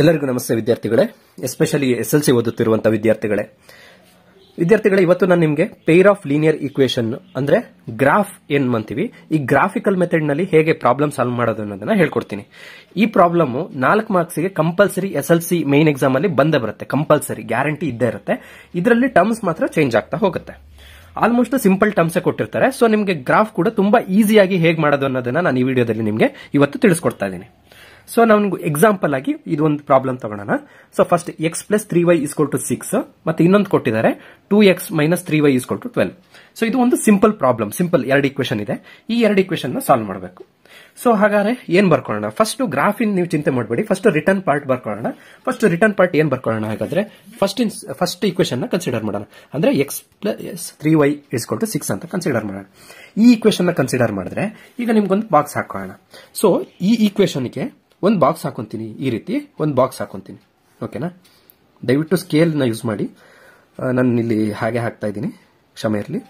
ಎಲ್ಲರಿಗೂ ನಮಸ್ತೆ ವಿದ್ಯಾರ್ಥಿಗಳೇ ಎಸ್ಪೆಷಲಿ ಎಸ್ ಎಲ್ ಸಿ ಓದುತ್ತಿರುವಂತಹ ವಿದ್ಯಾರ್ಥಿಗಳೇ ವಿದ್ಯಾರ್ಥಿಗಳೇ ಇವತ್ತು ನಾನು ನಿಮಗೆ ಪೇರ್ ಆಫ್ ಲೀನಿಯರ್ ಈಕ್ವೇಶನ್ ಅಂದ್ರೆ ಗ್ರಾಫ್ ಏನ್ ಅಂತೀವಿ ಈ ಗ್ರಾಫಿಕಲ್ ಮೆಥಡ್ ನಲ್ಲಿ ಹೇಗೆ ಪ್ರಾಬ್ಲಮ್ ಸಾಲ್ವ್ ಮಾಡೋದು ಅನ್ನೋದನ್ನ ಹೇಳ್ಕೊಡ್ತೀನಿ ಈ ಪ್ರಾಬ್ಲಮ್ ನಾಲ್ಕು ಮಾರ್ಕ್ಸ್ ಗೆ compulsory S L C main exam ಅಲ್ಲಿ ಬಂದೇ ಬರುತ್ತೆ ಕಂಪಲ್ಸರಿ ಗ್ಯಾರಂಟಿ ಇದ್ದೇ ಇರುತ್ತೆ ಇದರಲ್ಲಿ ಟರ್ಮ್ಸ್ ಮಾತ್ರ ಚೇಂಜ್ ಆಗ್ತಾ ಹೋಗುತ್ತೆ ಆಲ್ಮೋಸ್ಟ್ ಸಿಂಪಲ್ ಟರ್ಮ್ಸ್ ಕೊಟ್ಟಿರ್ತಾರೆ ಸೊ ನಿಮಗೆ ಗ್ರಾಫ್ ಕೂಡ ತುಂಬಾ ಈಸಿಯಾಗಿ ಹೇಗೆ ಮಾಡೋದು ಅನ್ನೋದನ್ನ ನಾನು ಈ ವಿಡಿಯೋದಲ್ಲಿ ನಿಮಗೆ ಇವತ್ತು ತಿಳಿಸ್ಕೊಡ್ತಾ ಇದ್ದೀನಿ ಸೊ ನಾವು ಎಕ್ಸಾಂಪಲ್ ಆಗಿ ಇದೊಂದು ಪ್ರಾಬ್ಲಮ್ ತಗೊಳ್ಳೋಣ so first X plus three Y is equal to six ಮತ್ತೆ ಇನ್ನೊಂದು ಕೊಟ್ಟಿದ್ದಾರೆ two X minus three Y is equal to twelve so ಇದು ಒಂದು ಸಿಂಪಲ್ ಪ್ರಾಬ್ಲಮ್ ಸಿಂಪಲ್ ಎರಡು ಇಕ್ವೇಶನ್ ಇದೆ ಈ ಎರಡು ಇಕ್ವೇಶನ್ ನ ಸಾಲ್ವ್ ಮಾಡಬೇಕು ಸೊ ಹಾಗಾದ್ರೆ ಏನ್ ಬರ್ಕೊಳ್ಳೋಣ ಫಸ್ಟ್ ಗ್ರಾಫ್ ನೀವು ಚಿಂತೆ ಮಾಡಬೇಡಿ ಫಸ್ಟ್ ರಿಟರ್ನ್ ಪಾರ್ಟ್ ಬರ್ಕೊಳ್ಳೋಣ ಫಸ್ಟ್ ರಿಟರ್ನ್ ಪಾರ್ಟ್ ಏನ್ ಬರ್ಕೊಳ್ಳೋಣ ಹಾಗಾದ್ರೆ ಫಸ್ಟ್ ಇನ್ ಫಸ್ಟ್ ಇಕ್ವೇಶನ್ ನ ಕನ್ಸಿಡರ್ ಮಾಡೋಣ ಅಂದ್ರೆ X plus three Y is equal six ಅಂತ ಕನ್ಸಿಡರ್ ಮಾಡೋಣ ಈ ಇಕ್ವೇಶನ್ ನ ಕನ್ಸಿಡರ್ ಮಾಡಿದ್ರೆ ಈಗ ನಿಮ್ಗೊಂದು ಬಾಕ್ಸ್ ಹಾಕೋಣ ಸೊ ಈ ಇಕ್ವೇಶನ್ಗೆ ಒಂದು ಬಾಕ್ಸ್ ಹಾಕೊಂತೀನಿ ಈ ರೀತಿ ಒಂದು ಬಾಕ್ಸ್ ಹಾಕೊಂತೀನಿ ಓಕೆನಾ ದಯವಿಟ್ಟು ಸ್ಕೇಲ್ನ ಯೂಸ್ ಮಾಡಿ ನಾನು ಇಲ್ಲಿ ಹಾಗೆ ಹಾಕ್ತಾ ಇದ್ದೀನಿ ಕ್ಷಮೆ ಇರಲಿ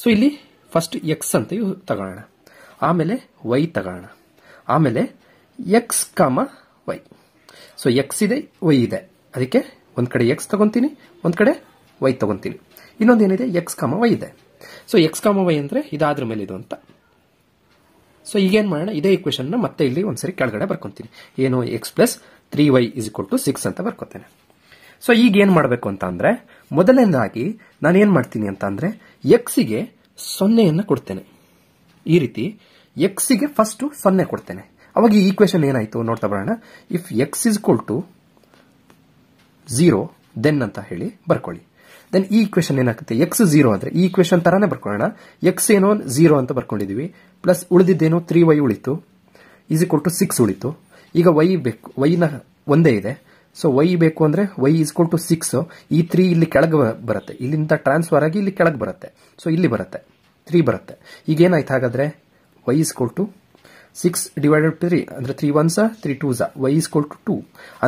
ಸೊ ಇಲ್ಲಿ ಫಸ್ಟ್ ಎಕ್ಸ್ ಅಂತ ತಗೊಳ್ಳೋಣ ಆಮೇಲೆ ವೈ ತಗೊಳ್ಳೋಣ ಆಮೇಲೆ X comma Y so X ಇದೆ ವೈ ಇದೆ ಅದಕ್ಕೆ ಒಂದು ಕಡೆ ಎಕ್ಸ್ ತಗೊಂತೀನಿ ಒಂದು ಕಡೆ ವೈ ಇನ್ನೊಂದು ಇನ್ನೊಂದೇನಿದೆ ಎಕ್ಸ್ ಕಾಮ ವೈ ಇದೆ ಸೊ ಎಕ್ಸ್ ಕಾಮ ವೈ ಅಂದರೆ ಇದಾದ್ರ ಮೇಲೆ ಇದು ಅಂತ ಸೊ ಈಗೇನು ಮಾಡೋಣ ಇದೇ ಇಕ್ವೇಶನ್ನ ಮತ್ತೆ ಇಲ್ಲಿ ಒಂದ್ಸರಿ ಕೆಳಗಡೆ ಬರ್ಕೊತೀನಿ ಏನು X plus three Y is equal to six ಅಂತ ಬರ್ಕೊತೇನೆ ಸೊ ಈಗ ಏನು ಮಾಡಬೇಕು ಅಂತ ಅಂದರೆ ಮೊದಲನೇದಾಗಿ ನಾನು ಏನು ಮಾಡ್ತೀನಿ ಅಂತ ಅಂದರೆ ಎಕ್ಸಿಗೆ ಸೊನ್ನೆಯನ್ನು ಕೊಡ್ತೇನೆ ಈ ರೀತಿ ಎಕ್ಸಿಗೆ ಫಸ್ಟು ಸೊನ್ನೆ ಕೊಡ್ತೇನೆ ಅವಾಗ ಈ ಈಕ್ವೇಶನ್ ಏನಾಯಿತು ನೋಡ್ತಾ ಬರೋಣ if X is equal to zero then ಅಂತ ಹೇಳಿ ಬರ್ಕೊಳ್ಳಿ ದೆನ್ ಈ ಇಕ್ವೇಶನ್ ಏನಾಗುತ್ತೆ ಎಕ್ಸ್ ಜೀರೋ ಅಂದ್ರೆ ಈ e ಇಕ್ವೇಶನ್ ತರಾನೇ ಬರ್ಕೊಳ್ಳೋಣ ಎಕ್ಸ್ ಏನೋ ಜೀರೋ ಅಂತ ಬರ್ಕೊಂಡಿದೀವಿ ಪ್ಲಸ್ ಉಳಿದಿದ್ದೇನೋ ತ್ರೀ ವೈ ಉಳಿತು ಈಸ್ ಈಕ್ವಲ್ ಟು ಸಿಕ್ಸ್ ಉಳಿತು ಈಗ ವೈ ಬೇಕು ವೈನ ಒಂದೇ ಇದೆ ಸೊ ವೈ ಬೇಕು ಅಂದ್ರೆ ವೈ ಈಸ್ಕ್ವಲ್ ಟು ಸಿಕ್ಸ್ ಈ ತ್ರೀ ಇಲ್ಲಿ ಕೆಳಗೆ ಬರುತ್ತೆ ಇಲ್ಲಿಂದ ಟ್ರಾನ್ಸ್ಫರ್ ಆಗಿ ಇಲ್ಲಿ ಕೆಳಗೆ ಬರುತ್ತೆ ಸೊ ಇಲ್ಲಿ ಬರುತ್ತೆ ತ್ರೀ ಬರುತ್ತೆ ಈಗ ಏನಾಯ್ತು ಹಾಗಾದ್ರೆ Y is equal to six divided three ಅಂದ್ರೆ three ones three twos Y is equal to two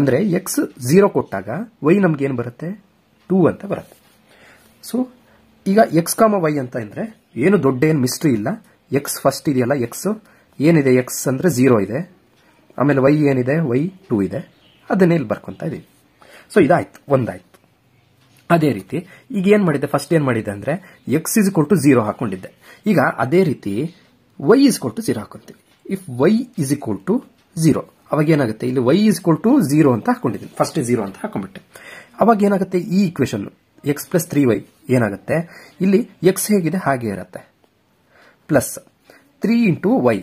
ಅಂದ್ರೆ ಎಕ್ಸ್ ಜೀರೋ ಕೊಟ್ಟಾಗ ವೈ ನಮ್ಗೆ ಏನು ಬರುತ್ತೆ ಟೂ ಅಂತ ಬರುತ್ತೆ ಸೊ ಈಗ ಎಕ್ಸ್ ಕಾಮ ವೈ ಅಂತ ಅಂದ್ರೆ ಏನು ದೊಡ್ಡ ಏನು ಮಿಸ್ಟ್ರಿ ಇಲ್ಲ ಎಕ್ಸ್ ಫಸ್ಟ್ ಇದೆಯಲ್ಲ ಎಕ್ಸ್ ಏನಿದೆ ಎಕ್ಸ್ ಅಂದ್ರೆ ಝೀರೋ ಇದೆ ಆಮೇಲೆ ವೈ ಏನಿದೆ ವೈ ಟೂ ಇದೆ ಅದನ್ನೇ ಇಲ್ಲಿ ಬರ್ಕೊತಾ ಇದೀವಿ ಸೊ ಇದಾಯ್ತು ಒಂದಾಯ್ತು ಅದೇ ರೀತಿ ಈಗ ಏನ್ ಮಾಡಿದ್ದೆ ಫಸ್ಟ್ ಏನ್ ಮಾಡಿದೆ ಅಂದ್ರೆ ಎಕ್ಸ್ ಇಸ್ ಕೊಟ್ಟು ಜೀರೋ ಹಾಕೊಂಡಿದ್ದೆ ಈಗ ಅದೇ ರೀತಿ ವೈ ಇಸ್ ಕೊಟ್ಟು ಜೀರೋ ಹಾಕೊಂತೀವಿ if Y is equal to zero ಅವಾಗ ಏನಾಗುತ್ತೆ ಇಲ್ಲಿ Y is equal to zero ಅಂತ ಹಾಕೊಂಡಿದ್ದೀನಿ ಫಸ್ಟ್ ಝೀರೋ ಅಂತ ಹಾಕೊಂಡ್ಬಿಟ್ಟೆ ಅವಾಗ ಏನಾಗುತ್ತೆ ಈ equation X plus three Y ಏನಾಗುತ್ತೆ ಇಲ್ಲಿ ಎಕ್ಸ್ ಹೇಗಿದೆ ಹಾಗೆ ಇರುತ್ತೆ plus three into Y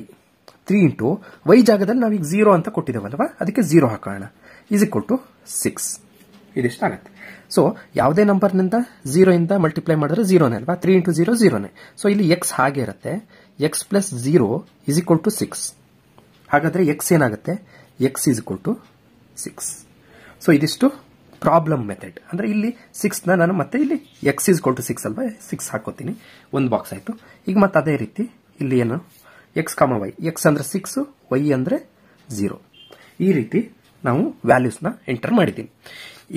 three into Y ಜಾಗದಲ್ಲಿ ನಾವೀಗ ಝೀರೋ ಅಂತ ಕೊಟ್ಟಿದ್ದೇವಲ್ವಾ ಅದಕ್ಕೆ ಝೀರೋ ಹಾಕೋಣ ಈಸ್ ಇಕ್ವಲ್ ಟು ಸಿಕ್ಸ್ ಆಗುತ್ತೆ ಸೊ ಯಾವುದೇ ನಂಬರ್ನಿಂದ ಝೀರೋಯಿಂದ ಮಲ್ಟಿಪ್ಲೈ ಮಾಡಿದ್ರೆ ಝೀರೋನೇ ಅಲ್ವಾ ತ್ರೀ ಇಂಟು ಝೀರೋ ಝೀರೋನೇ ಸೊ ಇಲ್ಲಿ ಎಕ್ಸ್ ಹಾಗೆ ಇರುತ್ತೆ X plus zero is equal to six ಹಾಗಾದರೆ ಎಕ್ಸ್ ಏನಾಗುತ್ತೆ X is equal to six so ಇದಿಷ್ಟು ಪ್ರಾಬ್ಲಮ್ ಮೆಥಡ್ ಅಂದರೆ ಇಲ್ಲಿ ಸಿಕ್ಸ್ನ ನಾನು ಮತ್ತೆ ಇಲ್ಲಿ ಎಕ್ಸ್ ಈಸ್ ಕೊಟ್ಟು ಸಿಕ್ಸ್ ಅಲ್ವಾ ಸಿಕ್ಸ್ ಹಾಕೋತೀನಿ ಒಂದು ಬಾಕ್ಸ್ ಆಯಿತು ಈಗ ಮತ್ತೆ ಅದೇ ರೀತಿ ಇಲ್ಲಿ ಏನು ಎಕ್ಸ್ ಕಾಮ ವೈ ಎಕ್ಸ್ ಅಂದರೆ ಸಿಕ್ಸ್ ವೈ ಅಂದರೆ ಝೀರೋ ಈ ರೀತಿ ನಾವು ವ್ಯಾಲ್ಯೂಸ್ನ ಎಂಟರ್ ಮಾಡಿದ್ದೀನಿ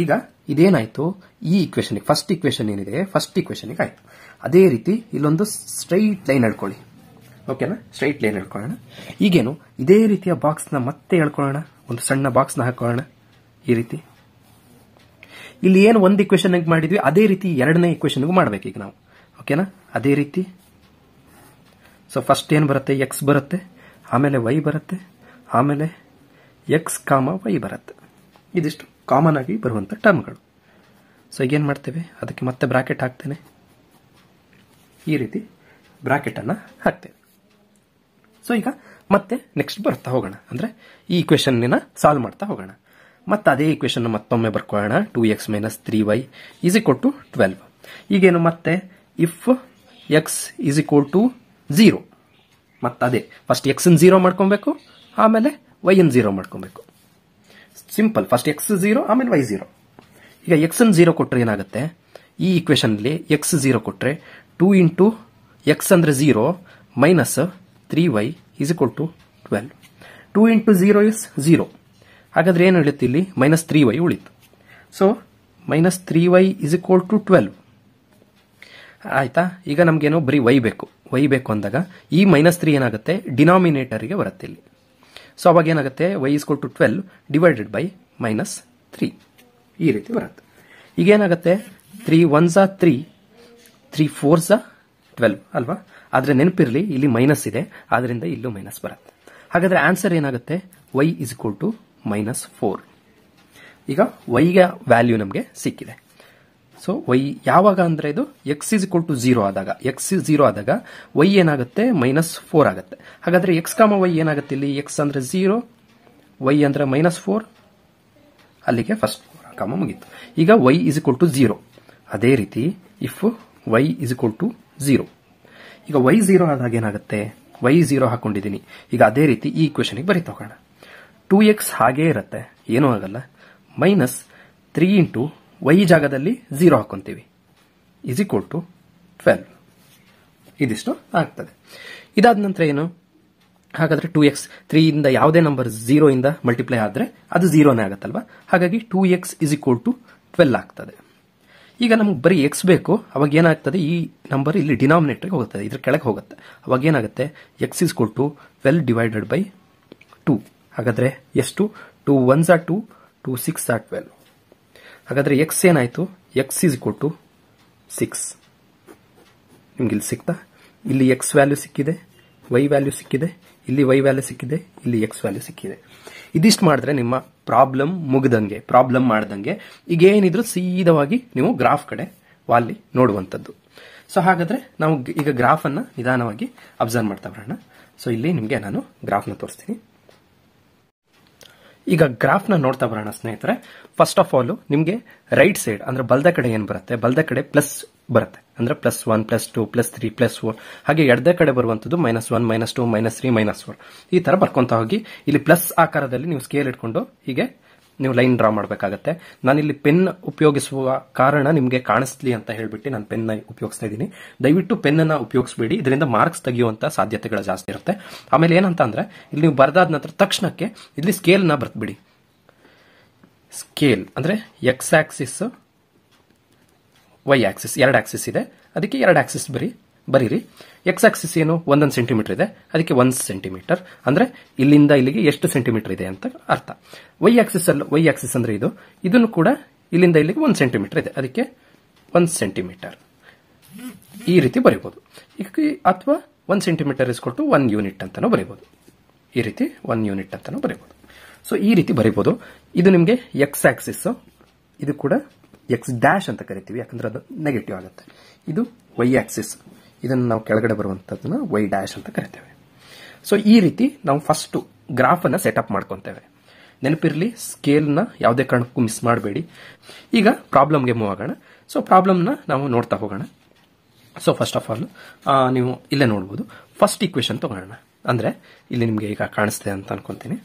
ಈಗ ಇದೇನಾಯಿತು ಈ ಇಕ್ವೇಷನಿಗೆ ಫಸ್ಟ್ ಇಕ್ವೇಷನ್ ಏನಿದೆ ಫಸ್ಟ್ ಇಕ್ವೇಷನಿಗೆ ಆಯಿತು ಅದೇ ರೀತಿ ಇಲ್ಲೊಂದು ಸ್ಟ್ರೈಟ್ ಲೈನ್ ಹೇಳ್ಕೊಳ್ಳಿ ಓಕೆನಾ ಸ್ಟ್ರೈಟ್ ಲೈನ್ ಹೇಳ್ಕೊಳ್ಳೋಣ ಈಗೇನು ಇದೇ ರೀತಿಯ ಬಾಕ್ಸ್ನ ಮತ್ತೆ ಹೇಳ್ಕೊಳ್ಳೋಣ ಒಂದು ಸಣ್ಣ ಬಾಕ್ಸ್ನ ಹಾಕೊಳ್ಳೋಣ ಈ ರೀತಿ ಇಲ್ಲಿ ಏನು ಒಂದು ಇಕ್ವೇಶನ್ ಮಾಡಿದ್ವಿ ಅದೇ ರೀತಿ ಎರಡನೇ ಇಕ್ವೇಶನ್ಗೂ ಮಾಡ್ಬೇಕು ಈಗ ನಾವು ಓಕೆನಾ ಅದೇ ರೀತಿ ಸೊ ಫಸ್ಟ್ ಏನು ಬರುತ್ತೆ ಎಕ್ಸ್ ಬರುತ್ತೆ ಆಮೇಲೆ ವೈ ಬರುತ್ತೆ ಆಮೇಲೆ ಎಕ್ಸ್ ಕಾಮ ವೈ ಬರುತ್ತೆ ಇದಿಷ್ಟು ಕಾಮನ್ ಆಗಿ ಬರುವಂಥ ಟರ್ಮ್ಗಳು ಸೊ ಈಗೇನು ಮಾಡ್ತೇವೆ ಅದಕ್ಕೆ ಮತ್ತೆ ಬ್ರಾಕೆಟ್ ಹಾಕ್ತೇನೆ ಈ ರೀತಿ ಬ್ರಾಕೆಟನ್ನು ಹಾಕ್ತೇವೆ ಸೊ ಈಗ ಮತ್ತೆ ನೆಕ್ಸ್ಟ್ ಬರ್ತಾ ಹೋಗೋಣ ಅಂದರೆ ಈ ಇಕ್ವೇಶನ್ನ ಸಾಲ್ವ್ ಮಾಡ್ತಾ ಹೋಗೋಣ ಮತ್ತೆ ಅದೇ ಇಕ್ವೇಶನ್ ಮತ್ತೊಮ್ಮೆ ಬರ್ಕೊಳ್ಳೋಣ two X minus three Y is equal to twelve ಈಗೇನು ಮತ್ತೆ if X is equal to zero ಮತ್ತೆ ಅದೇ ಫಸ್ಟ್ ಇನ್ ಝೀರೋ ಮಾಡ್ಕೊಬೇಕು ಆಮೇಲೆ ವೈ ಇನ್ ಝೀರೋ ಮಾಡ್ಕೊಬೇಕು ಸಿಂಪಲ್ ಫಸ್ಟ್ ಎಕ್ಸ್ ಝೀರೋ ಆಮೇಲೆ ವೈ ಝೀರೋ ಈಗ ಇನ್ ಝೀರೋ ಕೊಟ್ಟರೆ ಏನಾಗುತ್ತೆ ಈ ಇಕ್ವೇಷನಲ್ಲಿ ಎಕ್ಸ್ ಝೀರೋ ಕೊಟ್ಟರೆ ಟೂ ಇಂಟು ಎಕ್ಸ್ ಅಂದರೆ zero minus three Y is equal to twelve two into zero is zero ಹಾಗಾದರೆ ಏನು ಉಳಿತು ಇಲ್ಲಿ ಮೈನಸ್ ತ್ರೀ ವೈ ಉಳಿತು so minus three Y is equal to twelve ಆಯಿತಾ ಈಗ ನಮಗೇನು ಬರೀ ವೈ ಬೇಕು ವೈ ಬೇಕು ಅಂದಾಗ ಈ ಮೈನಸ್ ತ್ರೀ ಏನಾಗುತ್ತೆ ಡಿನಾಮಿನೇಟರಿಗೆ ಬರುತ್ತೆ ಇಲ್ಲಿ ಸೊ ಅವಾಗ ಏನಾಗುತ್ತೆ Y is to twelve divided by minus three ಈ ರೀತಿ ಬರುತ್ತೆ ಈಗ ಏನಾಗುತ್ತೆ ತ್ರೀ ಒನ್ ಝಾ ತ್ರೀ ತ್ರೀ ಫೋರ್ ಝಾ ಟ್ವೆಲ್ವ್ ಅಲ್ವಾ ಆದರೆ ನೆನಪಿರಲಿ ಇಲ್ಲಿ ಮೈನಸ್ ಇದೆ ಆದ್ದರಿಂದ ಇಲ್ಲೂ ಮೈನಸ್ ಬರುತ್ತೆ ಹಾಗಾದರೆ ಆನ್ಸರ್ ಏನಾಗುತ್ತೆ Y is to minus four ಈಗ ವೈಗೆ ವ್ಯಾಲ್ಯೂ ನಮಗೆ ಸಿಕ್ಕಿದೆ ಸೊ ವೈ ಯಾವಾಗ ಅಂದರೆ ಇದು X is equal to zero ಆದಾಗ ಎಕ್ಸ್ ಇಸ್ ಜೀರೋ ಆದಾಗ ವೈ ಏನಾಗುತ್ತೆ ಮೈನಸ್ ಫೋರ್ ಆಗುತ್ತೆ ಹಾಗಾದರೆ ಎಕ್ಸ್ ಕಾಮ ವೈ ಏನಾಗುತ್ತೆ ಇಲ್ಲಿ ಎಕ್ಸ್ ಅಂದರೆ ಝೀರೋ ವೈ ಅಂದರೆ ಮೈನಸ್ ಫೋರ್ ಅಲ್ಲಿಗೆ ಫಸ್ಟ್ ಫೋರ್ ಕಾಮ ಮುಗೀತು ಈಗ Y is equal to zero ಅದೇ ರೀತಿ if Y is equal to zero ಈಗ ವೈ ಝೀರೋ ಆದಾಗ ಏನಾಗುತ್ತೆ ವೈ ಝೀರೋ ಹಾಕೊಂಡಿದ್ದೀನಿ ಈಗ ಅದೇ ರೀತಿ ಈ ಇಕ್ವೇಶನ್ಗೆ ಬರೀತಾ ಹೋಗೋಣ ಟೂ ಎಕ್ಸ್ ಹಾಗೇ ಇರುತ್ತೆ ಏನೂ ಆಗಲ್ಲ ಮೈನಸ್ ತ್ರೀ ಇಂಟು ವೈ ಜಾಗದಲ್ಲಿ ಝೀರೋ ಹಾಕೊಂತೀವಿ ಇಸ್ ಈಕ್ವಲ್ ಟು ಟ್ವೆಲ್ವ್ ಇದಿಷ್ಟು ಆಗ್ತದೆ ಇದಾದ ನಂತರ ಏನು ಹಾಗಾದ್ರೆ ಟೂ ಎಕ್ಸ್ ತ್ರೀ ಇಂದ ಯಾವುದೇ ನಂಬರ್ ಝೀರೋ ಇಂದ ಮಲ್ಟಿಪ್ಲೈ ಆದರೆ ಅದು ಝೀರೋನೇ ಆಗುತ್ತಲ್ವಾ ಹಾಗಾಗಿ two X is equal to twelve ಆಗ್ತದೆ ಈಗ ನಮ್ಗೆ ಬರೀ ಎಕ್ಸ್ ಬೇಕು ಅವಾಗ ಏನಾಗ್ತದೆ ಈ ನಂಬರ್ ಇಲ್ಲಿ ಡಿನಾಮಿನೇಟರ್ಗೆ ಹೋಗುತ್ತದೆ ಇದ್ರ ಕೆಳಗೆ ಹೋಗುತ್ತೆ ಅವಾಗ ಏನಾಗುತ್ತೆ X is equal to to twelve divided by two ಹಾಗಾದ್ರೆ ಎಷ್ಟು ಟು ಒನ್ ಆ ಟು ಟು ಸಿಕ್ಸ್ ಆ ಟ್ವೆಲ್ವ್ ಹಾಗಾದ್ರೆ ಎಕ್ಸ್ ಏನಾಯ್ತು X is equal to six ನಿಮ್ಗೆ ಇಲ್ಲಿ ಸಿಕ್ತಾ ಇಲ್ಲಿ ಎಕ್ಸ್ ವ್ಯಾಲ್ಯೂ ಸಿಕ್ಕಿದೆ ವೈ ವ್ಯಾಲ್ಯೂ ಸಿಕ್ಕಿದೆ ಇಲ್ಲಿ ವೈ ವ್ಯಾಲ್ಯೂ ಸಿಕ್ಕಿದೆ ಇಲ್ಲಿ ಎಕ್ಸ್ ವ್ಯಾಲ್ಯೂ ಸಿಕ್ಕಿದೆ ಇದಿಷ್ಟು ಮಾಡಿದ್ರೆ ನಿಮ್ಮ ಪ್ರಾಬ್ಲಮ್ ಮುಗ್ದಂಗೆ ಪ್ರಾಬ್ಲಮ್ ಮಾಡ್ದಂಗೆ ಈಗ ಏನಿದ್ರು ಸೀದವಾಗಿ ನೀವು ಗ್ರಾಫ್ ಕಡೆ ವಾಲಿ ನೋಡುವಂಥದ್ದು ಸೊ ಹಾಗಾದ್ರೆ ನಾವು ಈಗ ಗ್ರಾಫ್ ಅನ್ನ ನಿಧಾನವಾಗಿ ಅಬ್ಸರ್ವ್ ಮಾಡ್ತಾ ಬರೋಣ ಸೊ ಇಲ್ಲಿ ನಿಮಗೆ ನಾನು ಗ್ರಾಫ್ನ ತೋರಿಸ್ತೀನಿ ಈಗ ಗ್ರಾಫ್ ನ ನೋಡ್ತಾ ಬರೋಣ ಸ್ನೇಹಿತರೆ ಫಸ್ಟ್ ಆಫ್ ಆಲ್ ನಿಮಗೆ ರೈಟ್ ಸೈಡ್ ಅಂದ್ರೆ ಬಲದ ಕಡೆ ಏನ್ ಬರುತ್ತೆ ಬಲದ ಕಡೆ ಪ್ಲಸ್ ಬರುತ್ತೆ ಅಂದ್ರೆ plus one plus two plus three plus four ಹಾಗೆ ಎಡದ ಕಡೆ ಬರುವಂತದ್ದು minus one minus two minus three minus four ಈ ತರ ಬರ್ಕೊಂತ ಹೋಗಿ ಇಲ್ಲಿ ಪ್ಲಸ್ ಆಕಾರದಲ್ಲಿ ನೀವು ಸ್ಕೇಲ್ ಇಟ್ಕೊಂಡು ಹೀಗೆ ನೀವು ಲೈನ್ ಡ್ರಾ ಮಾಡಬೇಕಾಗತ್ತೆ ನಾನಿಲ್ಲಿ ಪೆನ್ ಉಪಯೋಗಿಸುವ ಕಾರಣ ನಿಮಗೆ ಕಾಣಿಸ್ಲಿ ಅಂತ ಹೇಳ್ಬಿಟ್ಟು ನಾನು ಪೆನ್ ಉಪಯೋಗಿಸ್ತಾ ಇದ್ದೀನಿ ದಯವಿಟ್ಟು ಪೆನ್ ಅನ್ನ ಉಪಯೋಗಿಸಬೇಡಿ ಇದರಿಂದ ಮಾರ್ಕ್ಸ್ ತೆಗೆಯುವಂತ ಸಾಧ್ಯತೆಗಳು ಜಾಸ್ತಿ ಇರುತ್ತೆ ಆಮೇಲೆ ಏನಂತ ಅಂದ್ರೆ ಇಲ್ಲಿ ನೀವು ಬರೆದಾದ ನಂತರ ತಕ್ಷಣಕ್ಕೆ ಇಲ್ಲಿ ಸ್ಕೇಲ್ ನ ಬರ್ತ್ಬಿಡಿ ಸ್ಕೇಲ್ ಅಂದ್ರೆ ಎಕ್ಸ್ ಆಕ್ಸಿಸ್ ವೈ ಆಕ್ಸಿಸ್ ಎರಡು ಆಕ್ಸಿಸ್ ಇದೆ ಅದಕ್ಕೆ ಎರಡು ಆಕ್ಸಿಸ್ ಬರೀ ಬರೀರಿ ಎಕ್ಸ್ ಆಕ್ಸಿಸ್ ಏನು ಒಂದೊಂದು ಸೆಂಟಿಮೀಟರ್ ಇದೆ ಅದಕ್ಕೆ ಒಂದ್ ಸೆಂಟಿಮೀಟರ್ ಅಂದ್ರೆ ಇಲ್ಲಿಂದ ಇಲ್ಲಿಗೆ ಎಷ್ಟು ಸೆಂಟಿಮೀಟರ್ ಇದೆ ಅಂತ ಅರ್ಥ ವೈ ಆಕ್ಸಿಸ್ ಅಲ್ಲ ವೈ ಆಕ್ಸಿಸ್ ಅಂದ್ರೆ ಇದು ಇದನ್ನು ಕೂಡ ಇಲ್ಲಿಂದ ಇಲ್ಲಿಗೆ ಒಂದ್ ಸೆಂಟಿಮೀಟರ್ ಇದೆ ಅದಕ್ಕೆ ಒಂದ್ ಸೆಂಟಿಮೀಟರ್ ಈ ರೀತಿ ಬರೀಬಹುದು ಅಥವಾ ಒಂದ್ ಸೆಂಟಿಮೀಟರ್ ಇಸ್ಕೊಟ್ಟು ಒನ್ ಯೂನಿಟ್ ಅಂತಾನೂ ಬರೀಬಹುದು ಈ ರೀತಿ ಒನ್ ಯೂನಿಟ್ ಅಂತಾನೂ ಬರೀಬಹುದು ಸೊ ಈ ರೀತಿ ಬರೀಬಹುದು ಇದು ನಿಮಗೆ ಎಕ್ಸ್ ಆಕ್ಸಿಸ್ ಇದು ಕೂಡ ಎಕ್ಸ್ ಡ್ಯಾಶ್ ಅಂತ ಕರಿತೀವಿ ಯಾಕಂದ್ರೆ ಅದು ನೆಗೆಟಿವ್ ಆಗುತ್ತೆ ಇದು ವೈ ಆಕ್ಸಿಸ್ ಇದನ್ನು ನಾವು ಕೆಳಗಡೆ ಬರುವಂತದನ್ನ ವೈ ಡ್ಯಾಶ್ ಅಂತ ಕರಿತೇವೆ ಸೊ ಈ ರೀತಿ ನಾವು ಫಸ್ಟ್ ಗ್ರಾಫ್ ಅನ್ನ ಅಪ್ ಮಾಡ್ಕೊತೇವೆ ನೆನಪಿರಲಿ ಸ್ಕೇಲ್ನ ಯಾವುದೇ ಕಾರಣಕ್ಕೂ ಮಿಸ್ ಮಾಡಬೇಡಿ ಈಗ ಪ್ರಾಬ್ಲಮ್ಗೆ ಮೂವ್ ಆಗೋಣ ಸೊ ಪ್ರಾಬ್ಲಮ್ನ ನಾವು ನೋಡ್ತಾ ಹೋಗೋಣ ಸೊ ಫಸ್ಟ್ ಆಫ್ ಆಲ್ ನೀವು ಇಲ್ಲೇ ನೋಡ್ಬೋದು ಫಸ್ಟ್ ಇಕ್ವೇಶನ್ ತಗೋಣ ಅಂದ್ರೆ ಇಲ್ಲಿ ನಿಮಗೆ ಈಗ ಕಾಣಿಸ್ತಿದೆ ಅಂತ ಅನ್ಕೊಂತೀನಿ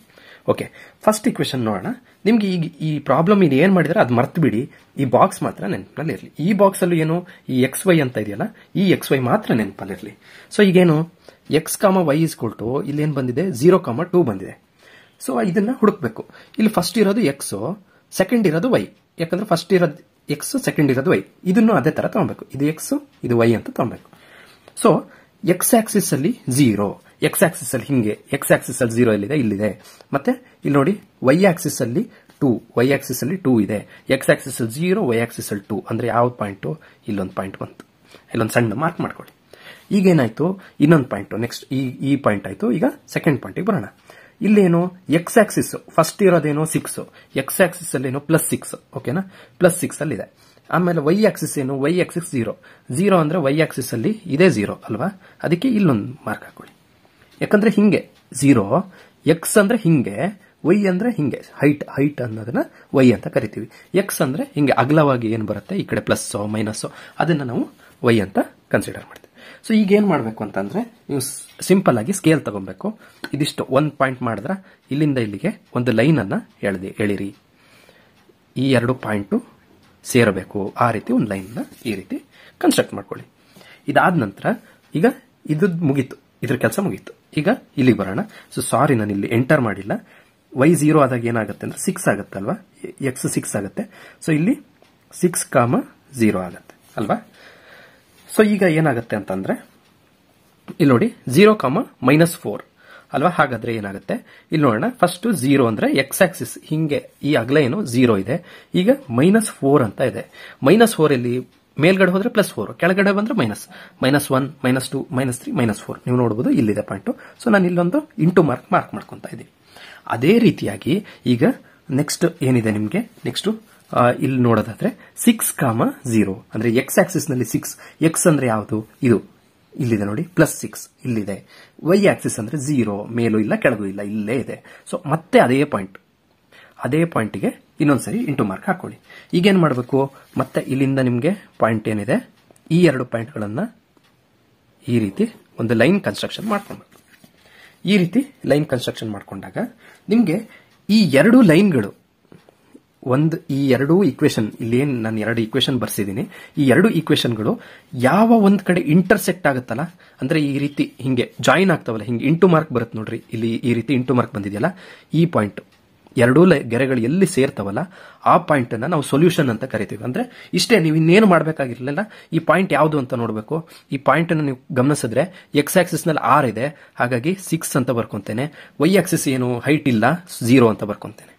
ಓಕೆ ಫಸ್ಟ್ ಇಕ್ವೇಶನ್ ನೋಡೋಣ ನಿಮ್ಗೆ ಈಗ ಈ ಪ್ರಾಬ್ಲಮ್ ಇದು ಏನ್ ಮಾಡಿದ್ರೆ ಅದು ಮರ್ತು ಬಿಡಿ ಈ ಬಾಕ್ಸ್ ಮಾತ್ರ ನೆನಪಲ್ಲಿ ಇರಲಿ ಈ ಬಾಕ್ಸ್ ಅಲ್ಲಿ ಏನು ಈ ಎಕ್ಸ್ ವೈ ಅಂತ ಇದೆಯಲ್ಲ ಈ ಎಕ್ಸ್ ವೈ ಮಾತ್ರ ನೆನಪಲ್ಲಿರಲಿ ಸೊ ಈಗೇನು X comma Y is equal ಇಲ್ಲಿ ಏನ್ ಬಂದಿದೆ ಜೀರೋ ಕಾಮ ಟೂ ಬಂದಿದೆ ಸೊ ಇದನ್ನ ಹುಡುಕ್ಬೇಕು ಇಲ್ಲಿ ಫಸ್ಟ್ ಇರೋದು ಎಕ್ಸ್ ಸೆಕೆಂಡ್ ಇರೋದು ವೈ ಯಾಕಂದ್ರೆ ಫಸ್ಟ್ ಇರೋದು ಎಕ್ಸ್ ಸೆಕೆಂಡ್ ಇರೋದು ವೈ ಇದನ್ನು ಅದೇ ತರ ತಗೊಬೇಕು ಇದು ಎಕ್ಸ್ ಇದು ವೈ ಅಂತ ತಗೊಬೇಕು ಸೊ ಎಕ್ಸ್ ಆಕ್ಸಿಸ್ ಅಲ್ಲಿ ಜೀರೋ ಎಕ್ಸ್ ಆಕ್ಸಿಸ್ ಅಲ್ಲಿ ಹಿಂಗೆ ಎಕ್ಸ್ ಆಕ್ಸಿಸ್ ಅಲ್ಲಿ ಜೀರೋ ಎಲ್ಲಿದೆ ಇಲ್ಲಿದೆ ಮತ್ತೆ ಇಲ್ಲಿ ನೋಡಿ ವೈ ಆಕ್ಸಿಸ್ ಅಲ್ಲಿ ಟೂ ವೈ ಆಕ್ಸಿಸ್ ಅಲ್ಲಿ ಟೂ ಇದೆ ಎಕ್ಸ್ ಆಕ್ಸಿಸ್ ಅಲ್ಲಿ ಝೀರೋ ವೈ ಆಕ್ಸಿಸ್ ಅಲ್ಲಿ ಟೂ ಅಂದ್ರೆ ಯಾವ ಪಾಯಿಂಟ್ ಇಲ್ಲೊಂದು ಪಾಯಿಂಟ್ ಬಂತು ಇಲ್ಲೊಂದು ಸಣ್ಣ ಮಾರ್ಕ್ ಮಾಡ್ಕೊಳ್ಳಿ ಈಗ ಏನಾಯ್ತು ಇನ್ನೊಂದು ಪಾಯಿಂಟ್ ನೆಕ್ಸ್ಟ್ ಈ ಈ ಪಾಯಿಂಟ್ ಆಯ್ತು ಈಗ ಸೆಕೆಂಡ್ ಪಾಯಿಂಟಿಗೆ ಬರೋಣ ಇಲ್ಲೇನು ಎಕ್ಸ್ ಆಕ್ಸಿಸ್ ಫಸ್ಟ್ ಇರೋದೇನೋ ಸಿಕ್ಸ್ ಎಕ್ಸ್ ಆಕ್ಸಿಸ್ ಏನು ಪ್ಲಸ್ ಸಿಕ್ಸ್ ಓಕೆನಾ ಪ್ಲಸ್ ಸಿಕ್ಸ್ ಇದೆ ಆಮೇಲೆ ವೈ ಆಕ್ಸಿಸ್ ಏನು ವೈ ಆಕ್ಸಿಸ್ ಜೀರೋ ಜೀರೋ ಅಂದ್ರೆ ವೈ ಆಕ್ಸಿಸ್ ಅಲ್ಲಿ ಇದೇ ಜೀರೋ ಅಲ್ವಾ ಅದಕ್ಕೆ ಇಲ್ಲೊಂದು ಮಾರ್ಕ್ ಹಾಕೊಳ್ಳಿ ಯಾಕಂದ್ರೆ ಹಿಂಗೆ ಜೀರೋ ಎಕ್ಸ್ ಅಂದ್ರೆ ಹಿಂಗೆ ವೈ ಅಂದ್ರೆ ಹಿಂಗೆ ಹೈಟ್ ಹೈಟ್ ಅನ್ನೋದನ್ನ ವೈ ಅಂತ ಕರಿತೀವಿ ಎಕ್ಸ್ ಅಂದ್ರೆ ಹಿಂಗೆ ಅಗಲವಾಗಿ ಏನು ಬರುತ್ತೆ ಈ ಕಡೆ ಪ್ಲಸ್ ಮೈನಸ್ ಅದನ್ನ ನಾವು ವೈ ಅಂತ ಕನ್ಸಿಡರ್ ಮಾಡ್ತೀವಿ ಸೊ ಈಗ ಏನ್ ಮಾಡಬೇಕು ಅಂತಂದ್ರೆ ನೀವು ಸಿಂಪಲ್ ಆಗಿ ಸ್ಕೇಲ್ ತಗೊಬೇಕು ಇದಿಷ್ಟು ಒಂದ್ ಪಾಯಿಂಟ್ ಮಾಡಿದ್ರೆ ಇಲ್ಲಿಂದ ಇಲ್ಲಿಗೆ ಒಂದು ಲೈನ್ ಅನ್ನ ಎಳೆದಿ ಎಳಿರಿ ಈ ಎರಡು ಪಾಯಿಂಟು ಸೇರಬೇಕು ಆ ರೀತಿ ಒಂದು ಲೈನ್ ಈ ರೀತಿ ಕನ್ಸ್ಟ್ರಕ್ಟ್ ಮಾಡ್ಕೊಳ್ಳಿ ಇದಾದ ನಂತರ ಈಗ ಇದು ಮುಗೀತು ಇದ್ರ ಕೆಲಸ ಮುಗೀತು ಈಗ ಇಲ್ಲಿಗೆ ಬರೋಣ ಸೊ ಸಾರಿ ನಾನು ಇಲ್ಲಿ ಎಂಟರ್ ಮಾಡಿಲ್ಲ ವೈ ಜೀರೋ ಆದಾಗ ಏನಾಗುತ್ತೆ ಅಂದ್ರೆ ಸಿಕ್ಸ್ ಆಗುತ್ತೆ ಅಲ್ವಾ ಎಕ್ಸ್ ಸಿಕ್ಸ್ ಆಗುತ್ತೆ ಸೊ ಇಲ್ಲಿ ಸಿಕ್ಸ್ ಕಾಮ ಜೀರೋ ಆಗುತ್ತೆ ಅಲ್ವಾ ಸೊ ಈಗ ಏನಾಗುತ್ತೆ ಅಂತಂದ್ರೆ ಇಲ್ಲಿ ನೋಡಿ ಜೀರೋ ಕಾಮ ಮೈನಸ್ ಫೋರ್ ಅಲ್ವಾ ಹಾಗಾದ್ರೆ ಏನಾಗುತ್ತೆ ಇಲ್ಲಿ ನೋಡೋಣ ಫಸ್ಟ್ ಝೀರೋ ಅಂದ್ರೆ ಎಕ್ಸ್ ಆಕ್ಸಿಸ್ ಹಿಂಗೆ ಈ ಅಗಲ ಏನು ಝೀರೋ ಇದೆ ಈಗ ಮೈನಸ್ ಫೋರ್ ಅಂತ ಇದೆ ಮೈನಸ್ ಫೋರ್ ಇಲ್ಲಿ ಮೇಲ್ಗಡೆ ಹೋದ್ರೆ ಪ್ಲಸ್ ಫೋರ್ ಕೆಳಗಡೆ ಬಂದ್ರೆ minus minus one minus two minus three minus four ನೀವು ನೋಡಬಹುದು ಇಲ್ಲಿದೆ ಪಾಯಿಂಟ್ ಸೊ ನಾನು ಇಲ್ಲೊಂದು ಇಂಟು ಮಾರ್ಕ್ ಮಾರ್ಕ್ ಮಾಡ್ಕೊತಾ ಇದ್ದೀನಿ ಅದೇ ರೀತಿಯಾಗಿ ಈಗ ನೆಕ್ಸ್ಟ್ ಏನಿದೆ ನಿಮಗೆ ನೆಕ್ಸ್ಟ್ ಇಲ್ಲಿ ನೋಡೋದಾದ್ರೆ ಸಿಕ್ಸ್ ಕಾಮ ಝೀರೋ ಅಂದ್ರೆ ಎಕ್ಸ್ ಆಕ್ಸಿಸ್ ನಲ್ಲಿ ಸಿಕ್ಸ್ ಎಕ್ಸ್ ಅಂದ್ರೆ ಯಾವುದು ಇದು ಇಲ್ಲಿದೆ ನೋಡಿ ಪ್ಲಸ್ ಸಿಕ್ಸ್ ಇಲ್ಲಿದೆ ವೈ ಆಕ್ಸಿಸ್ ಅಂದ್ರೆ ಜೀರೋ ಮೇಲೂ ಇಲ್ಲ ಕೆಳಗೂ ಇಲ್ಲ ಇಲ್ಲೇ ಇದೆ ಸೊ ಮತ್ತೆ ಅದೇ ಪಾಯಿಂಟ್ ಅದೇ ಪಾಯಿಂಟ್ಗೆ ಇನ್ನೊಂದ್ಸರಿ ಇಂಟು ಮಾರ್ಕ್ ಹಾಕೊಳ್ಳಿ ಈಗೇನು ಮಾಡಬೇಕು ಮತ್ತೆ ಇಲ್ಲಿಂದ ನಿಮಗೆ ಪಾಯಿಂಟ್ ಏನಿದೆ ಈ ಎರಡು ಪಾಯಿಂಟ್ಗಳನ್ನು ಈ ರೀತಿ ಒಂದು ಲೈನ್ ಕನ್ಸ್ಟ್ರಕ್ಷನ್ ಮಾಡ್ಕೊಂಡು ಈ ರೀತಿ ಲೈನ್ ಕನ್ಸ್ಟ್ರಕ್ಷನ್ ಮಾಡಿಕೊಂಡಾಗ ನಿಮಗೆ ಈ ಎರಡು ಲೈನ್ಗಳು ಒಂದು ಈ ಎರಡೂ ಈಕ್ವೇಶನ್ ಇಲ್ಲಿ ಏನು ನಾನು ಎರಡು ಈಕ್ವೇಶನ್ ಬರ್ಸಿದ್ದೀನಿ ಈ ಎರಡು ಈಕ್ವೇಶನ್ಗಳು ಯಾವ ಒಂದ್ ಕಡೆ ಇಂಟರ್ಸೆಕ್ಟ್ ಆಗುತ್ತಲ್ಲ ಅಂದ್ರೆ ಈ ರೀತಿ ಹಿಂಗೆ ಜಾಯಿನ್ ಆಗ್ತಾವಲ್ಲ ಹಿಂಗೆ ಇಂಟು ಮಾರ್ಕ್ ಬರುತ್ತೆ ನೋಡ್ರಿ ಇಲ್ಲಿ ಈ ರೀತಿ ಇಂಟು ಮಾರ್ಕ್ ಬಂದಿದೆಯಲ್ಲ ಈ ಪಾಯಿಂಟ್ ಎರಡೂ ಗೆರೆಗಳು ಎಲ್ಲಿ ಸೇರ್ತಾವಲ್ಲ ಆ ಪಾಯಿಂಟ್ ಅನ್ನ ನಾವು ಸೊಲ್ಯೂಷನ್ ಅಂತ ಕರಿತೀವಿ ಅಂದ್ರೆ ಇಷ್ಟೇ ನೀವು ಇನ್ನೇನು ಮಾಡಬೇಕಾಗಿರ್ಲಿಲ್ಲ ಈ ಪಾಯಿಂಟ್ ಯಾವುದು ಅಂತ ನೋಡಬೇಕು ಈ ಪಾಯಿಂಟ್ ಅನ್ನು ನೀವು ಗಮನಿಸಿದ್ರೆ ಎಕ್ಸ್ ಆಕ್ಸಿಸ್ ನಲ್ಲಿ ಆರ್ ಇದೆ ಹಾಗಾಗಿ ಸಿಕ್ಸ್ ಅಂತ ಬರ್ಕೊಂತೇನೆ ವೈ ಆಕ್ಸಿಸ್ ಏನು ಹೈಟ್ ಇಲ್ಲ ಜೀರೋ ಅಂತ ಬರ್ಕೊಂತೇನೆ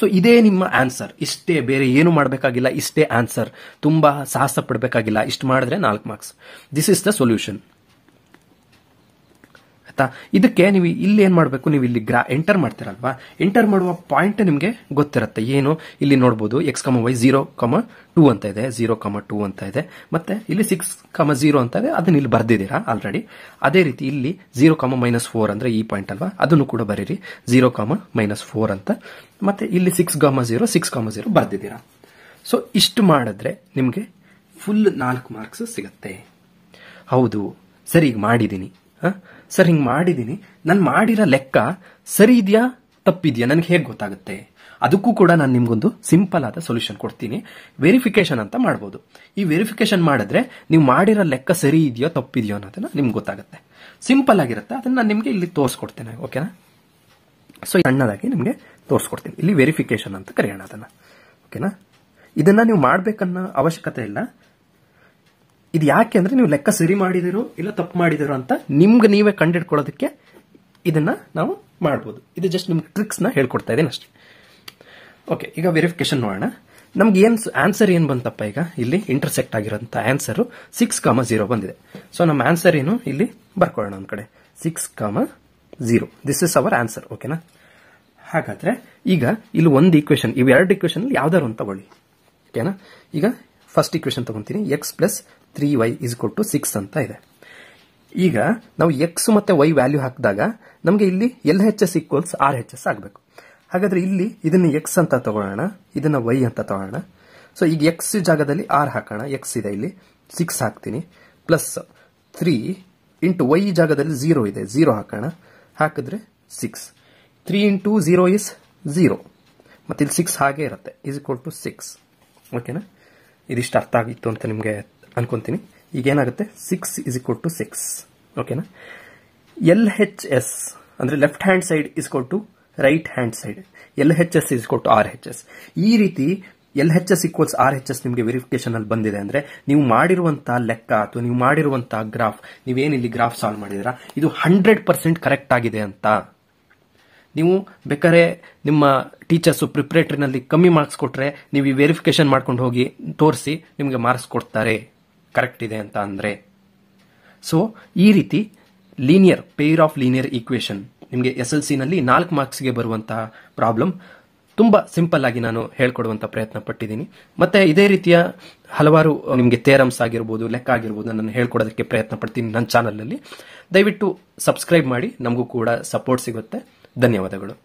ಸೊ ಇದೇ ನಿಮ್ಮ ಆನ್ಸರ್ ಇಷ್ಟೇ ಬೇರೆ ಏನು ಮಾಡಬೇಕಾಗಿಲ್ಲ ಇಷ್ಟೇ ಆನ್ಸರ್ ತುಂಬಾ ಸಾಹಸ ಪಡಬೇಕಾಗಿಲ್ಲ ಇಷ್ಟು ಮಾಡಿದ್ರೆ ನಾಲ್ಕು marks this is the solution ಆಯ್ತಾ ಇದಕ್ಕೆ ನೀವು ಇಲ್ಲಿ ಏನ್ ಮಾಡಬೇಕು ನೀವು ಇಲ್ಲಿ ಗ್ರಾ ಎಂಟರ್ ಮಾಡ್ತೀರಲ್ವಾ ಎಂಟರ್ ಮಾಡುವ ಪಾಯಿಂಟ್ ನಿಮಗೆ ಗೊತ್ತಿರುತ್ತೆ ಏನು ಇಲ್ಲಿ ನೋಡಬಹುದು ಎಕ್ಸ್ ಕಮ ವೈ ಜೀರೋ ಕಮ ಟೂ ಅಂತ ಇದೆ ಜೀರೋ ಕಮ ಟೂ ಅಂತ ಇದೆ ಮತ್ತೆ ಇಲ್ಲಿ ಸಿಕ್ಸ್ ಕಮ ಜೀರೋ ಅಂತ ಇದೆ ಅದನ್ನ ಇಲ್ಲಿ ಬರ್ದಿದ್ದೀರಾ ಆಲ್ರೆಡಿ ಅದೇ ರೀತಿ ಇಲ್ಲಿ ಜೀರೋ ಕಮ ಮೈನಸ್ ಫೋರ್ ಅಂದ್ರೆ ಈ ಪಾಯಿಂಟ್ ಅಲ್ವಾ ಅದನ್ನು ಕೂಡ ಬರೀರಿ ಜೀರೋ ಕಮ ಮೈನಸ್ ಫೋರ್ ಅಂತ ಮತ್ತೆ ಇಲ್ಲಿ six comma zero six comma zero ಬರ್ದಿದ್ದೀರಾ ಸೊ ಇಷ್ಟು ಮಾಡಿದ್ರೆ ನಿಮಗೆ ಫುಲ್ ನಾಲ್ಕು ಮಾರ್ಕ್ಸ್ ಸಿಗುತ್ತೆ ಹೌದು ಸರಿ ಈಗ ಮಾಡಿದ್ದೀನಿ ಸರ್ ಹಿಂಗೆ ಮಾಡಿದ್ದೀನಿ ನಾನು ಮಾಡಿರೋ ಲೆಕ್ಕ ಸರಿ ಇದೆಯಾ ತಪ್ಪಿದೆಯಾ ನನಗೆ ಹೇಗೆ ಗೊತ್ತಾಗುತ್ತೆ ಅದಕ್ಕೂ ಕೂಡ ನಾನು ನಿಮ್ಗೊಂದು ಸಿಂಪಲ್ ಆದ ಸೊಲ್ಯೂಷನ್ ಕೊಡ್ತೀನಿ ವೆರಿಫಿಕೇಶನ್ ಅಂತ ಮಾಡ್ಬೋದು ಈ ವೆರಿಫಿಕೇಶನ್ ಮಾಡಿದ್ರೆ ನೀವು ಮಾಡಿರೋ ಲೆಕ್ಕ ಸರಿ ಇದೆಯೋ ತಪ್ಪಿದೆಯೋ ಅನ್ನೋದನ್ನ ನಿಮ್ಗೆ ಗೊತ್ತಾಗುತ್ತೆ ಸಿಂಪಲ್ ಆಗಿರುತ್ತೆ ಅದನ್ನ ನಾನು ನಿಮಗೆ ಇಲ್ಲಿ ತೋರಿಸ್ಕೊಡ್ತೇನೆ ಓಕೆನಾ ಸೊ ಸಣ್ಣದಾಗಿ ನಿಮಗೆ ತೋರಿಸ್ಕೊಡ್ತೀನಿ ಇಲ್ಲಿ ವೆರಿಫಿಕೇಶನ್ ಅಂತ ಕರೆಯೋಣ ಅದನ್ನ ಓಕೆನಾ ಇದನ್ನ ನೀವು ಮಾಡ್ಬೇಕನ್ನೋ ಅವಶ್ಯಕತೆ ಇಲ್ಲ ಇದು ಯಾಕೆ ಅಂದ್ರೆ ನೀವು ಲೆಕ್ಕ ಸರಿ ಮಾಡಿದಿರೋ ಇಲ್ಲ ತಪ್ಪು ಮಾಡಿದಿರೋ ಅಂತ ನಿಮ್ಗೆ ನೀವೇ ಕಂಡಿಡ್ಕೊಳ್ಳೋದಕ್ಕೆ ಇದನ್ನ ನಾವು ಮಾಡ್ಬೋದು ಇದು ಜಸ್ಟ್ ನಿಮ್ಗೆ ಟ್ರಿಕ್ಸ್ನ ಹೇಳ್ಕೊಡ್ತಾ ಇದ್ದೀನಿ ಅಷ್ಟೇ ಓಕೆ ಈಗ ವೆರಿಫಿಕೇಶನ್ ನೋಡೋಣ ನಮ್ಗೆ ಏನು ಆನ್ಸರ್ ಏನು ಬಂತಪ್ಪ ಈಗ ಇಲ್ಲಿ ಇಂಟರ್ಸೆಕ್ಟ್ ಆಗಿರೋಂತ ಆನ್ಸರ್ ಸಿಕ್ಸ್ ಕಾಮ ಜೀರೋ ಬಂದಿದೆ ಸೊ ನಮ್ಮ ಆನ್ಸರ್ ಏನು ಇಲ್ಲಿ ಬರ್ಕೊಳ್ಳೋಣ ಒಂದ್ ಕಡೆ six comma zero this is our answer ಓಕೆನಾ ಹಾಗಾದ್ರೆ ಈಗ ಇಲ್ಲಿ ಒಂದು ಇಕ್ವೇಶನ್ ಇವೆರಡು ಇಕ್ವೇಶನ್ ಯಾವ್ದಾರು ಅಂತ ತಗೊಳ್ಳಿ ಓಕೆನಾ ಈಗ ಫಸ್ಟ್ ಇಕ್ವೇಶನ್ ತಗೊಂತೀನಿ X plus three Y is to six ಅಂತ ಇದೆ ಈಗ ನಾವು ಎಕ್ಸ್ ಮತ್ತೆ ವೈ ವ್ಯಾಲ್ಯೂ ಹಾಕಿದಾಗ ನಮಗೆ ಇಲ್ಲಿ L H S equals R H S ಆಗಬೇಕು ಹಾಗಾದ್ರೆ ಇಲ್ಲಿ ಇದನ್ನ ಎಕ್ಸ್ ಅಂತ ತಗೋಣ ಇದನ್ನ ವೈ ಅಂತ ತಗೋಣ ಸೊ ಈಗ ಎಕ್ಸ್ ಜಾಗದಲ್ಲಿ ಆರ್ ಹಾಕೋಣ ಎಕ್ಸ್ ಇದೆ ಇಲ್ಲಿ ಸಿಕ್ಸ್ ಹಾಕ್ತೀನಿ ಪ್ಲಸ್ ತ್ರೀ ಇಂಟು ವೈ ಜಾಗದಲ್ಲಿ ಝೀರೋ ಇದೆ ಝೀರೋ ಹಾಕೋಣ ಹಾಕಿದ್ರೆ six three into zero is zero ಮತ್ತೆ ಇಲ್ಲಿ ಸಿಕ್ಸ್ ಹಾಗೆ ಇರುತ್ತೆ ಇಸ್ ಇಕ್ವಲ್ ಟು ಸಿಕ್ಸ್ ಓಕೆನಾ ಇದಿಷ್ಟು ಅರ್ಥ ಆಗಿತ್ತು ಅಂತ ನಿಮಗೆ ಅನ್ಕೊಂತೀನಿ ಏನಾಗುತ್ತೆ six is equal to six ಓಕೆನಾ ಎಲ್ ಹೆಚ್ ಎಸ್ ಅಂದ್ರೆ left hand side is equal to right hand side L H S is to R H S ಈ ರೀತಿ L H S equals R H S ನಿಮಗೆ verification ಅಲ್ಲಿ ಬಂದಿದೆ ಅಂದ್ರೆ ನೀವು ಮಾಡಿರುವಂತಹ ಲೆಕ್ಕ ಅಥವಾ ನೀವು ಮಾಡಿರುವಂತಹ ಗ್ರಾಫ್ ನೀವೇನಿಲ್ಲಿ ಗ್ರಾಫ್ ಸಾಲ್ವ್ ಮಾಡಿದಿರಾ ಇದು ಹಂಡ್ರೆಡ್ ಪರ್ಸೆಂಟ್ ಕರೆಕ್ಟ್ ಆಗಿದೆ ಅಂತ ನೀವು ಬೇಕಾದ್ರೆ ನಿಮ್ಮ ಟೀಚರ್ಸು ಪ್ರಿಪ್ರೇಟರಿನಲ್ಲಿ ಕಮ್ಮಿ ಮಾರ್ಕ್ಸ್ ಕೊಟ್ಟರೆ ನೀವು ಈ ವೆರಿಫಿಕೇಶನ್ ಮಾಡ್ಕೊಂಡು ಹೋಗಿ ತೋರಿಸಿ ನಿಮಗೆ ಮಾರ್ಕ್ಸ್ ಕೊಡ್ತಾರೆ ಕರೆಕ್ಟ್ ಇದೆ ಅಂತ ಅಂದ್ರೆ ಸೊ ಈ ರೀತಿ linear pair of linear equation ನಿಮಗೆ ಎಸ್ ಎಲ್ ನಲ್ಲಿ ನಾಲ್ಕು ಮಾರ್ಕ್ಸ್ಗೆ ಬರುವಂತಹ ಪ್ರಾಬ್ಲಮ್ ತುಂಬಾ ಸಿಂಪಲ್ ಆಗಿ ನಾನು ಹೇಳ್ಕೊಡುವಂತ ಪ್ರಯತ್ನ ಪಟ್ಟಿದ್ದೀನಿ ಮತ್ತೆ ಇದೇ ರೀತಿಯ ಹಲವಾರು ನಿಮಗೆ ಥೇರಮ್ಸ್ ಆಗಿರ್ಬೋದು ಲೆಕ್ಕ ಆಗಿರ್ಬೋದು ನಾನು ಹೇಳ್ಕೊಡೋದಕ್ಕೆ ಪ್ರಯತ್ನ ಪಡ್ತೀನಿ ನನ್ನ ಚಾನಲಲ್ಲಿ ದಯವಿಟ್ಟು ಸಬ್ಸ್ಕ್ರೈಬ್ ಮಾಡಿ ನಮಗೂ ಕೂಡ ಸಪೋರ್ಟ್ ಸಿಗುತ್ತೆ ಧನ್ಯವಾದಗಳು